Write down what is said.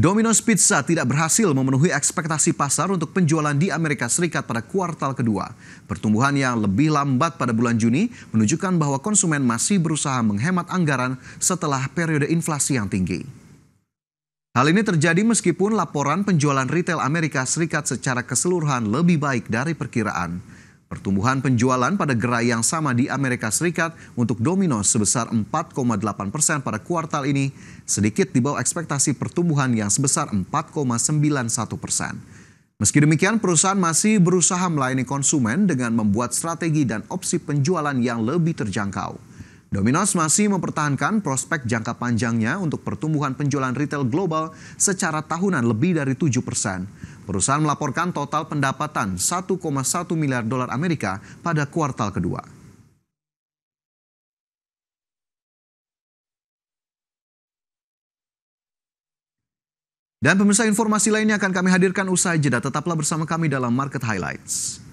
Domino's Pizza tidak berhasil memenuhi ekspektasi pasar untuk penjualan di Amerika Serikat pada kuartal kedua. Pertumbuhan yang lebih lambat pada bulan Juni menunjukkan bahwa konsumen masih berusaha menghemat anggaran setelah periode inflasi yang tinggi. Hal ini terjadi meskipun laporan penjualan retail Amerika Serikat secara keseluruhan lebih baik dari perkiraan. Pertumbuhan penjualan pada gerai yang sama di Amerika Serikat untuk Domino sebesar 4,8 persen pada kuartal ini, sedikit di bawah ekspektasi pertumbuhan yang sebesar 4,91 persen. Meski demikian, perusahaan masih berusaha melayani konsumen dengan membuat strategi dan opsi penjualan yang lebih terjangkau. Domino's masih mempertahankan prospek jangka panjangnya untuk pertumbuhan penjualan retail global secara tahunan lebih dari 7 persen. Perusahaan melaporkan total pendapatan 1,1 miliar dolar Amerika pada kuartal kedua. Dan pemirsa informasi lainnya akan kami hadirkan usai jeda. Tetaplah bersama kami dalam Market Highlights.